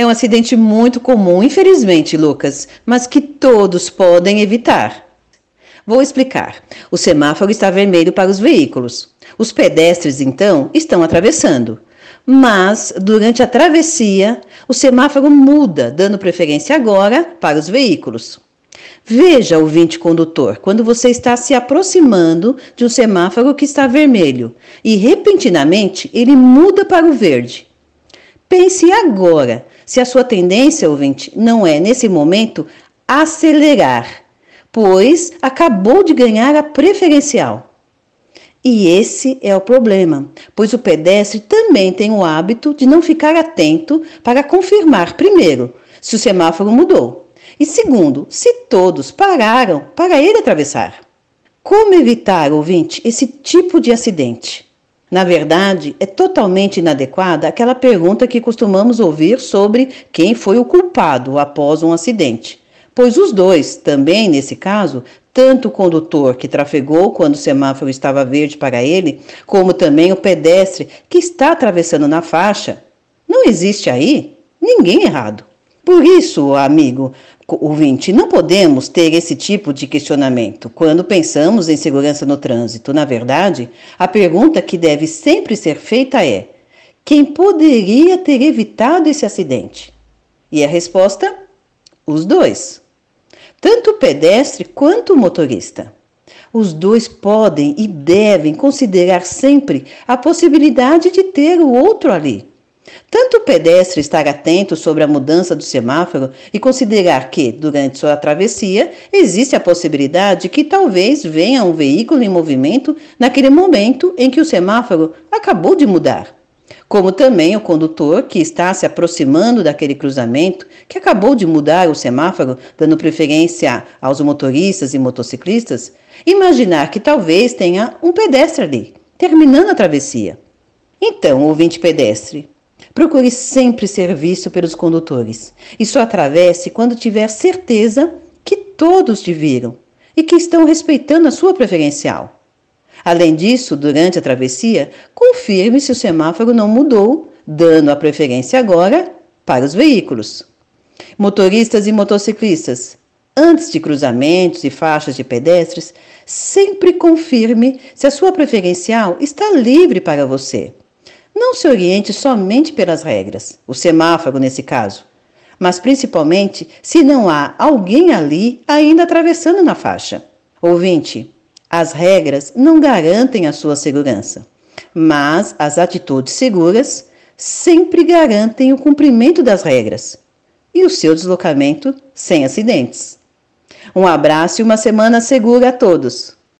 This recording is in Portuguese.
É um acidente muito comum, infelizmente, Lucas, mas que todos podem evitar. Vou explicar. O semáforo está vermelho para os veículos. Os pedestres, então, estão atravessando. Mas, durante a travessia, o semáforo muda, dando preferência agora para os veículos. Veja, ouvinte condutor, quando você está se aproximando de um semáforo que está vermelho e repentinamente ele muda para o verde. Pense agora se a sua tendência, ouvinte, não é, nesse momento, acelerar, pois acabou de ganhar a preferencial. E esse é o problema, pois o pedestre também tem o hábito de não ficar atento para confirmar, primeiro, se o semáforo mudou, e segundo, se todos pararam para ele atravessar. Como evitar, ouvinte, esse tipo de acidente? Na verdade, é totalmente inadequada aquela pergunta que costumamos ouvir sobre quem foi o culpado após um acidente. Pois os dois, também nesse caso, tanto o condutor que trafegou quando o semáforo estava verde para ele, como também o pedestre que está atravessando na faixa, não existe aí ninguém errado. Por isso, amigo, ouvinte, não podemos ter esse tipo de questionamento quando pensamos em segurança no trânsito. Na verdade, a pergunta que deve sempre ser feita é: quem poderia ter evitado esse acidente? E a resposta? Os dois. Tanto o pedestre quanto o motorista. Os dois podem e devem considerar sempre a possibilidade de ter o outro ali tanto o pedestre estar atento sobre a mudança do semáforo e considerar que, durante sua travessia, existe a possibilidade que talvez venha um veículo em movimento naquele momento em que o semáforo acabou de mudar. Como também o condutor que está se aproximando daquele cruzamento que acabou de mudar o semáforo, dando preferência aos motoristas e motociclistas, imaginar que talvez tenha um pedestre ali, terminando a travessia. Então, ouvinte pedestre, Procure sempre ser visto pelos condutores e só atravesse quando tiver certeza que todos te viram e que estão respeitando a sua preferencial. Além disso, durante a travessia, confirme se o semáforo não mudou, dando a preferência agora para os veículos. Motoristas e motociclistas, antes de cruzamentos e faixas de pedestres, sempre confirme se a sua preferencial está livre para você. Não se oriente somente pelas regras, o semáforo nesse caso, mas principalmente se não há alguém ali ainda atravessando na faixa. Ouvinte, as regras não garantem a sua segurança, mas as atitudes seguras sempre garantem o cumprimento das regras e o seu deslocamento sem acidentes. Um abraço e uma semana segura a todos!